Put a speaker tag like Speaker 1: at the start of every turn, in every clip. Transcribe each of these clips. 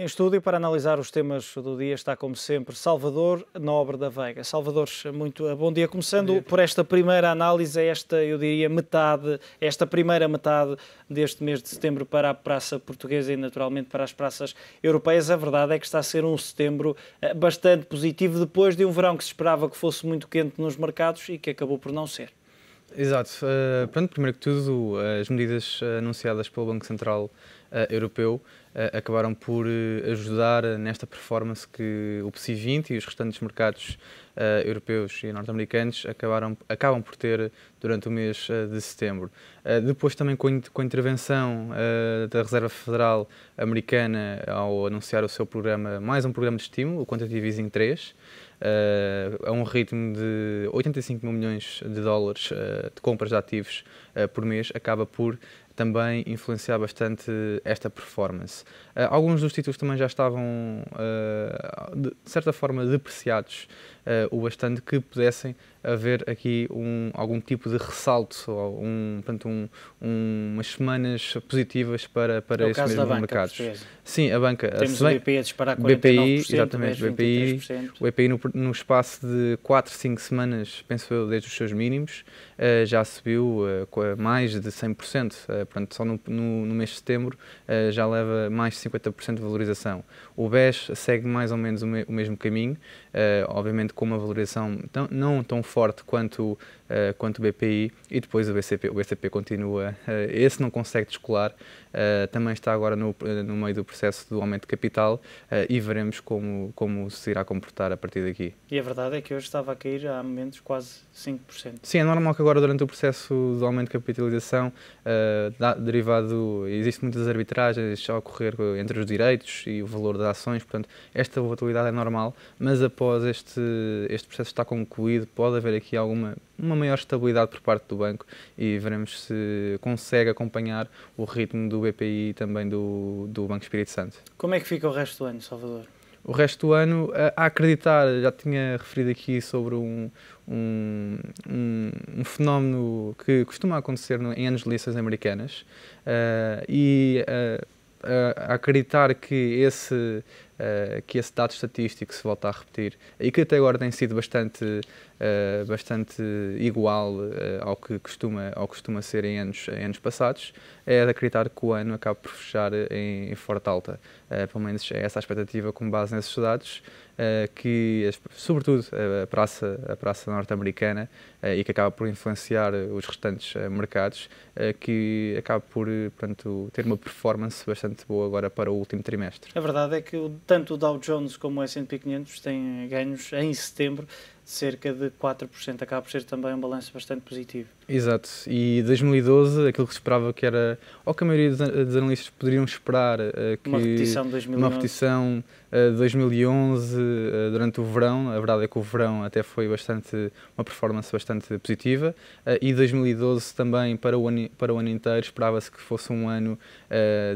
Speaker 1: Em estúdio, para analisar os temas do dia, está como sempre Salvador Nobre da Veiga. Salvador, muito eh, bom dia. Começando bom dia. por esta primeira análise, esta, eu diria, metade, esta primeira metade deste mês de setembro para a Praça Portuguesa e, naturalmente, para as praças europeias. A verdade é que está a ser um setembro eh, bastante positivo, depois de um verão que se esperava que fosse muito quente nos mercados e que acabou por não ser.
Speaker 2: Exato. Uh, pronto, primeiro que tudo, eh, as medidas eh, anunciadas pelo Banco Central uh, Europeu uh, acabaram por ajudar nesta performance que o PSI 20 e os restantes mercados uh, europeus e norte-americanos acabaram, acabam por ter durante o mês eh, de setembro. Eh, depois também com, a intervenção da Reserva Federal Americana ao anunciar o seu programa, mais um programa de estímulo, o Quantitative Easing 3, a um ritmo de 85 mil milhões de dólares de compras de ativos por mês, acaba por também influenciar bastante esta performance. Uh, alguns dos títulos também já estavam, uh, de certa forma, depreciados eh, o bastante que pudessem haver aqui um, algum tipo de ressalto, ou um, portanto, um, um, umas semanas positivas para, para é esse mesmo banca, mercado. Sim, a banca. Temos a, o BPI a disparar 49%, BPI, exatamente, BPI, o BPI no, no, espaço de 4, 5 semanas, penso eu, desde os seus mínimos, uh, já subiu uh, mais de 100%, uh, eh, portanto, só no, no, no mês de setembro uh, já leva mais de 50% de valorização. O BES segue mais ou menos o, me, o mesmo caminho, obviamente com uma valorização tão, não tão forte forte quanto, uh, quanto o BPI e depois o BCP. O BCP continua, uh, esse não consegue descolar, eh, também está agora no, eh, no meio do processo do aumento de capital eh, e veremos como, como se irá comportar a partir daqui.
Speaker 1: E a verdade é que hoje estava a cair há momentos quase 5%.
Speaker 2: Sim, é normal que agora durante o processo do aumento de capitalização da, derivado, existem muitas arbitragens a ocorrer entre os direitos e o valor das ações, portanto esta volatilidade é normal, mas após este, este processo estar concluído pode haver aqui alguma uma maior estabilidade por parte do banco e veremos se consegue acompanhar o ritmo do BPI e também do, do Banco Espírito Santo.
Speaker 1: Como é que fica o resto do ano, Salvador?
Speaker 2: O resto do ano, a acreditar, já tinha referido aqui sobre um, um, um, um fenómeno que costuma acontecer em anos de listas americanas uh, e uh, a acreditar que esse uh, que esse dado estatístico se volta a repetir e que até agora tem sido bastante, uh, bastante igual uh, ao, que costuma, ao que costuma ser em anos, em anos passados, é de acreditar que o ano acaba por fechar em, em forte alta. pelo menos é essa a expectativa com base nesses dados, que sobretudo a praça, a praça norte-americana e que acaba por influenciar os restantes mercados, que acaba por portanto, ter uma performance bastante boa agora para o último trimestre.
Speaker 1: A verdade é que o tanto o Dow Jones como o S&P 500 têm ganhos em setembro cerca de 4%. Acaba por ser também um balanço bastante positivo.
Speaker 2: Exato. E 2012, aquilo que se esperava que era, ou que a maioria dos analistas poderiam esperar, eh, que uma repetição de 2011, uma repetição, eh, de 2011 eh, durante o verão. A verdade é que o verão até foi bastante uma performance bastante positiva. E 2012 também, para o ano, para o ano inteiro, esperava-se que fosse um ano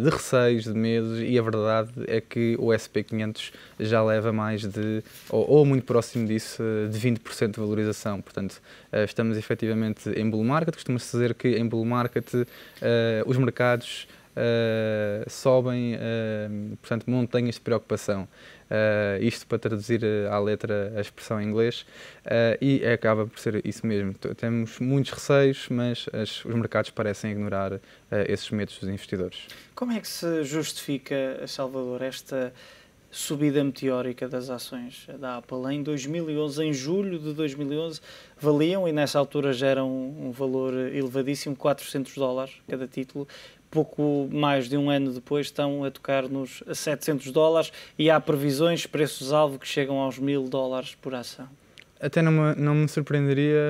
Speaker 2: de receios, de medos, e a verdade é que o SP500 já leva mais de, ou, ou muito próximo disso, de 20% de valorização. Portanto, eh, estamos efetivamente em bull market. Costuma-se dizer que em bull market eh, os mercados Uh, sobem, uh, portanto, montanhas de preocupação. Uh, isto para traduzir à letra a expressão em inglês, e é, acaba por ser isso mesmo. Temos muitos receios, mas as, os mercados parecem ignorar esses medos dos investidores.
Speaker 1: Como é que se justifica, Salvador, esta subida meteórica das ações da Apple. Em 2011, em julho de 2011, valiam e nessa altura já era um, valor elevadíssimo, 400 dólares cada título. Pouco mais de um ano depois estão a tocar nos 700 dólares e há previsões, preços-alvo que chegam aos 1000 dólares por ação.
Speaker 2: Até não me, não me surpreenderia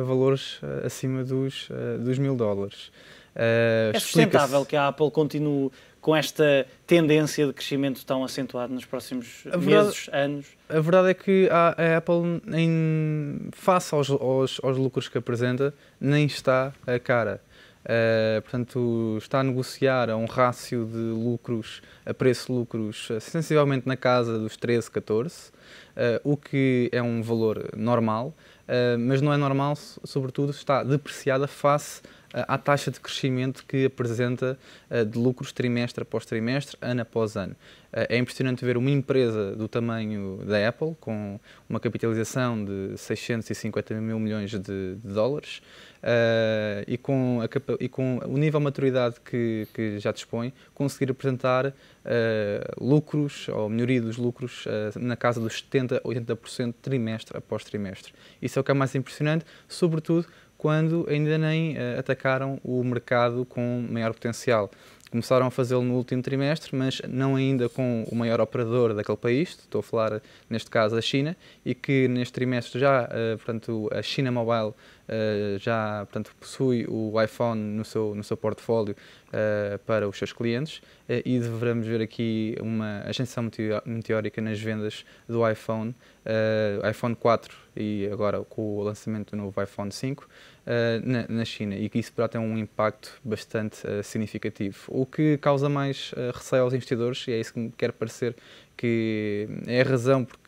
Speaker 2: uh, valores eh, acima dos, uh, dos 1000 dólares.
Speaker 1: Uh, é sustentável que a Apple continue com esta tendência de crescimento tão acentuado nos próximos verdade, meses, anos?
Speaker 2: A verdade é que a, a Apple, em, face aos, aos, aos, lucros que apresenta, nem está a cara. Uh, portanto, está a negociar a um rácio de lucros, a preço-lucros, eh, sensivelmente na casa dos 13, 14, uh, o que é um valor normal, uh, mas não é normal, sobretudo, está depreciada face à taxa de crescimento que apresenta eh, de lucros trimestre após trimestre, ano após ano. Eh, é impressionante ver uma empresa do tamanho da Apple, com uma capitalização de 650 mil milhões de, de dólares, eh, e, com a, e com o nível de maturidade que, que já dispõe, conseguir apresentar lucros, ou melhoria dos lucros, na casa dos 70, 80% trimestre após trimestre. Isso é o que é mais impressionante, sobretudo quando ainda nem eh, atacaram o mercado com maior potencial. Começaram a fazê-lo no último trimestre, mas não ainda com o maior operador daquele país, estou a falar neste caso da China, e que neste trimestre já, eh, portanto, a China Mobile eh, já portanto, possui o iPhone no seu, no seu portfólio uh, para os seus clientes uh, e devemos ver aqui uma ascensão meteórica nas vendas do iPhone, uh, iPhone 4 e agora com o lançamento do novo iPhone 5. Eh, na, na, China e que isso poderá ter um impacto bastante eh, significativo. O que causa mais eh, receio aos investidores, e é isso que me quer parecer que é a razão porque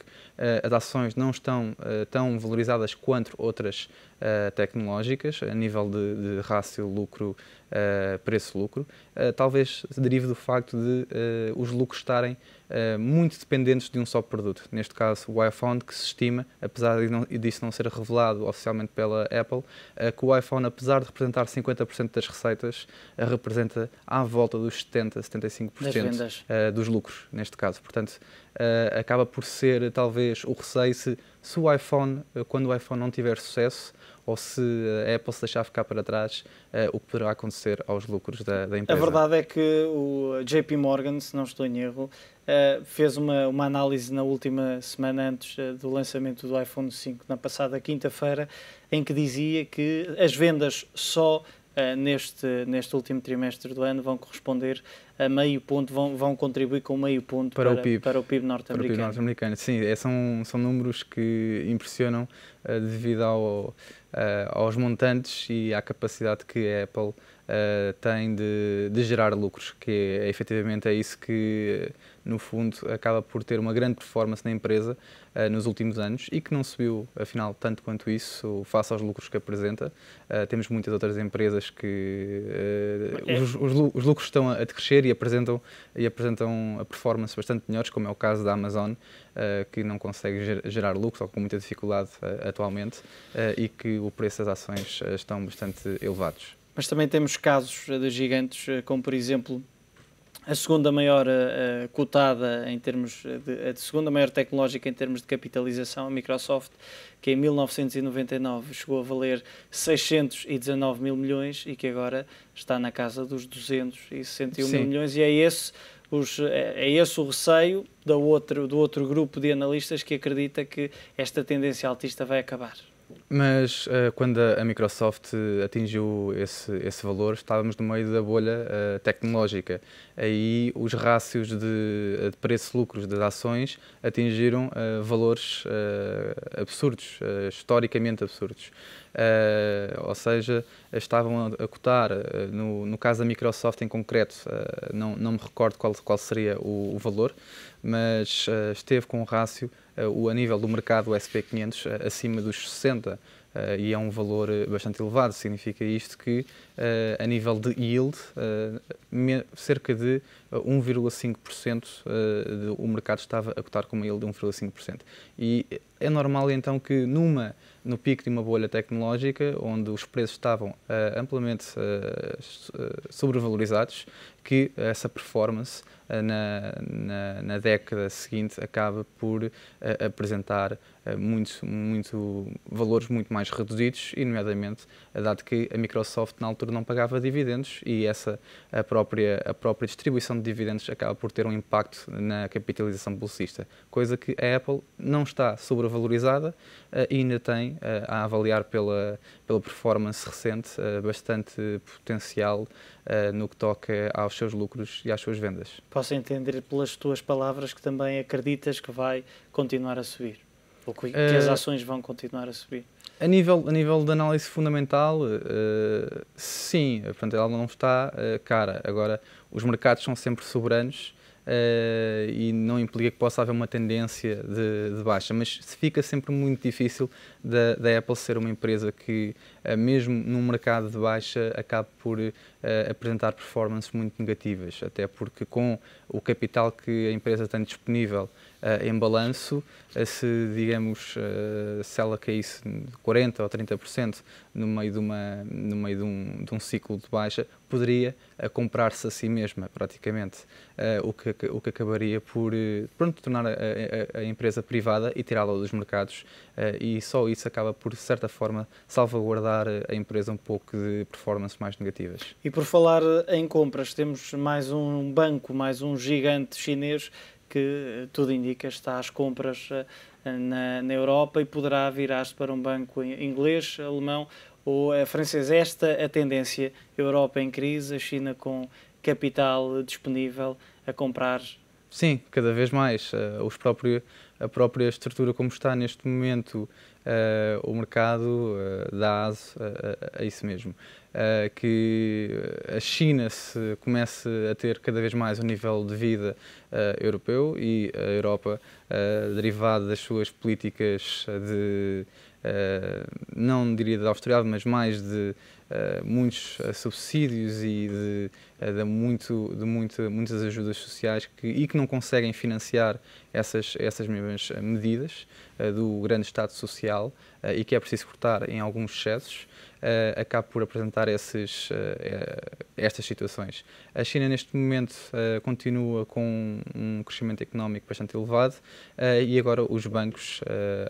Speaker 2: as ações não estão tão valorizadas quanto outras eh, tecnológicas, a nível de, de rácio lucro-preço-lucro, eh, uh, eh, talvez derive do facto de os lucros estarem muito dependentes de um só produto. Neste caso, o iPhone, que se estima, apesar de não, disso não ser revelado oficialmente pela Apple, que o iPhone, apesar de representar 50% das receitas, representa à volta dos 70%, 75% dos lucros, neste caso. Portanto, acaba por ser talvez o receio se se o iPhone, eh, quando o iPhone não tiver sucesso, ou se a Apple se deixar ficar para trás, uh, o que poderá acontecer aos lucros da, da, empresa. A
Speaker 1: verdade é que o JP Morgan, se não estou em erro, uh, fez uma, uma análise na última semana antes uh, do lançamento do iPhone 5, na passada quinta-feira, em que dizia que as vendas só eh, neste, neste último trimestre do ano vão corresponder a meio ponto, vão, vão contribuir com meio ponto para, para o PIB, para o PIB norte-americano.
Speaker 2: Norte sim, é, são, são números que impressionam uh, devido ao eh, aos montantes e à capacidade que a Apple Uh, tem de, de, gerar lucros, que é, é, efetivamente é isso que, eh, no fundo, acaba por ter uma grande performance na empresa uh, nos últimos anos e que não subiu, afinal, tanto quanto isso, face aos lucros que apresenta. Uh, temos muitas outras empresas que é. os, os, lucros estão a decrescer e apresentam, e apresentam a performance bastante melhores, como é o caso da Amazon, uh, que não consegue gerar lucro ou com muita dificuldade uh, atualmente eh, e que o preço das ações estão bastante elevados.
Speaker 1: Mas também temos casos de gigantes, como por exemplo a segunda maior uh, cotada em termos de, a segunda maior tecnológica em termos de capitalização, a Microsoft, que em 1999 chegou a valer 619 mil milhões e que agora está na casa dos 261 Sim. mil milhões e é esse os, é, é esse o receio outro, do outro grupo de analistas que acredita que esta tendência altista vai acabar.
Speaker 2: Mas uh, quando a, Microsoft atingiu esse, esse valor, estávamos no meio da bolha uh, tecnológica. Aí os rácios de, de preço-lucros das ações atingiram uh, valores absurdos, historicamente absurdos. ou seja, estavam a, cotar, no, no caso da Microsoft em concreto, não, não me recordo qual, qual seria o, o valor, mas esteve com um rácio eh, o a nível do mercado o SP500 eh, acima dos 60 Uh, eh, e é um valor bastante elevado. Significa isto que, uh, a nível de yield, uh, cerca de 1,5% do mercado estava a cotar com uma yield de 1,5%. E é normal então que numa no pico de uma bolha tecnológica, onde os preços estavam uh, amplamente uh, sobrevalorizados, que essa performance uh, na, na, na, década seguinte acaba por apresentar muito, muito, valores muito mais reduzidos, e nomeadamente, dado que a Microsoft na altura não pagava dividendos e essa a própria, a própria distribuição de dividendos acaba por ter um impacto na capitalização bolsista, coisa que a Apple não está sobre valorizada eh, e ainda tem, eh, a avaliar pela, pela performance recente, eh, bastante potencial no que toca aos seus lucros e às suas vendas.
Speaker 1: Posso entender pelas tuas palavras que também acreditas que vai continuar a subir? Ou que, que as ações vão continuar a subir?
Speaker 2: A nível, a nível de análise fundamental, uh, sim, portanto, ela não está uh, cara. Agora, os mercados são sempre soberanos uh, e não implica que possa haver uma tendência de, de baixa, mas fica sempre muito difícil da, da Apple ser uma empresa que eh, mesmo num mercado de baixa, acaba por eh, apresentar performances muito negativas, até porque com o capital que a empresa tem disponível eh, em balanço, se, digamos, se ela caísse 40% ou 30% no meio, de, uma, no meio de, um, de um ciclo de baixa, poderia comprar-se a si mesma, praticamente, o, que, o que acabaria por pronto, tornar a, a, a empresa privada e tirá-la dos mercados, e só isso acaba por, de certa forma, salvaguardar custar a empresa um pouco de performance mais negativas.
Speaker 1: E por falar em compras, temos mais um banco, mais um gigante chinês que tudo indica está às compras eh, na, na Europa e poderá virar-se para um banco inglês, alemão ou eh, francês. Esta é a tendência, Europa em crise, a China com capital disponível a comprar
Speaker 2: Sim, cada vez mais. Uh, os próprio, a própria estrutura como está neste momento uh, o mercado uh, eh, dá aso a, a, eh, a isso mesmo. Uh, que a China se comece a ter cada vez mais um nível de vida europeu e a Europa, derivada das suas políticas de eh, não diria de austeridade, mas mais de eh, muitos subsídios e de, eh, de, muito, de muito, muitas ajudas sociais que, e que não conseguem financiar essas, essas mesmas medidas do grande Estado Social. Eh, e que é preciso cortar em alguns excessos, uh, eh, acaba por apresentar esses, uh, estas situações. A China, neste momento, uh, continua com um crescimento económico bastante elevado uh, e agora os bancos,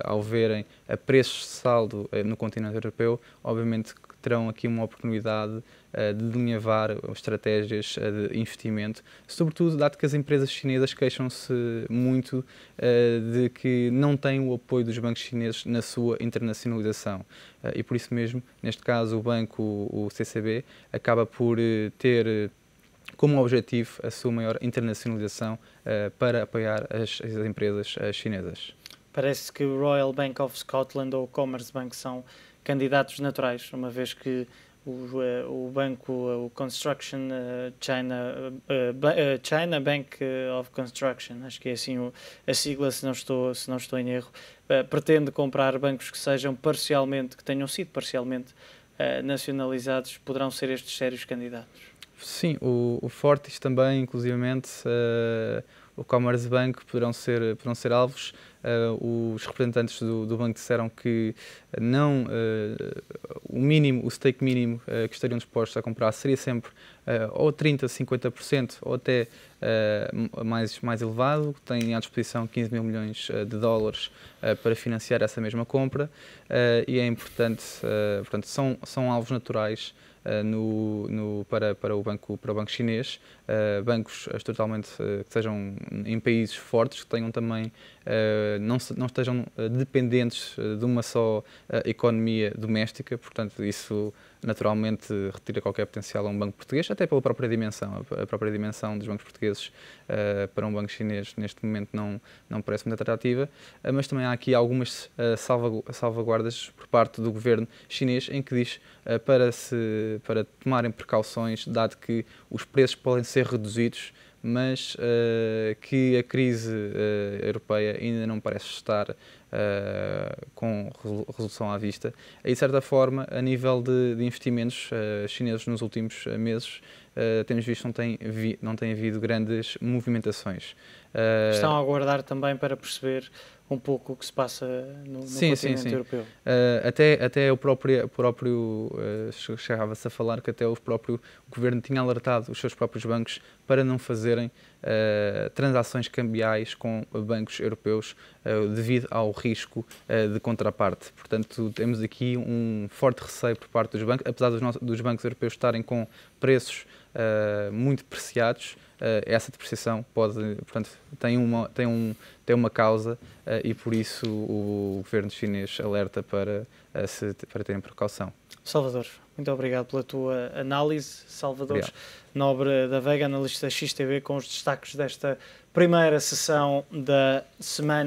Speaker 2: ao verem a preços de saldo no continente europeu, obviamente terão aqui uma oportunidade uh, de delinear estratégias uh, de investimento, sobretudo dado que as empresas chinesas queixam-se muito uh, de que não têm o apoio dos bancos chineses na sua internacionalização. e por isso mesmo, neste caso, o banco, o CCB, acaba por ter como objetivo a sua maior internacionalização para apoiar as, as empresas chinesas.
Speaker 1: Parece que o Royal Bank of Scotland ou o Commerce Bank são candidatos naturais, uma vez que o, eh, o banco, eh, o Construction eh, China, China Bank of Construction, acho que é assim o, a sigla, se não estou, se não estou em erro, pretende comprar bancos que sejam parcialmente, que tenham sido parcialmente nacionalizados, poderão ser estes sérios candidatos.
Speaker 2: Sim, o, o Fortis também, inclusivamente, uh o Commerzbank poderão ser, poderão ser alvos. Uh, os representantes do, do, banco disseram que eh, não uh, o mínimo, o stake mínimo uh, que estariam dispostos a comprar seria sempre ou 30, 50% ou até mais, mais elevado. Têm à disposição 15 mil milhões de dólares para financiar essa mesma compra e é importante, portanto, são, são alvos naturais eh, no, no, para, para, o banco, para o banco chinês, eh, bancos estruturalmente eh, que sejam em países fortes, que tenham também eh, não, não estejam eh, dependentes eh, de uma só economia doméstica, portanto, isso naturalmente retira qualquer potencial a um banco português, até pela própria dimensão. A própria dimensão dos bancos portugueses uh, para um banco chinês neste momento não, não parece muito atrativa, uh, mas também há aqui algumas uh, salvaguardas por parte do governo chinês em que diz para, se, para tomarem precauções, dado que os preços podem ser reduzidos mas uh, que a crise uh, europeia ainda não parece estar uh, com resolução à vista. E, de certa forma, a nível de, de investimentos chineses nos últimos meses, temos visto que não tem, vi, não tem havido grandes movimentações. Estão a
Speaker 1: aguardar também para perceber um pouco o que se passa no, no sim, continente sim, sim. europeu.
Speaker 2: Uh, até, até o próprio, próprio uh, chegava-se a falar que até o próprio governo tinha alertado os seus próprios bancos para não fazerem uh, transações cambiais com bancos europeus devido ao risco de contraparte. Portanto, temos aqui um forte receio por parte dos bancos, apesar dos, nossos, dos bancos europeus estarem com preços eh, muito preciados, uh, essa depreciação pode, portanto, tem uma, tem um, tem uma causa eh, e por isso o governo chinês alerta para, se, para terem precaução.
Speaker 1: Salvador, muito obrigado pela tua análise. Salvador obrigado. Nobre da Vega, analista XTV, com os destaques desta primeira sessão da semana.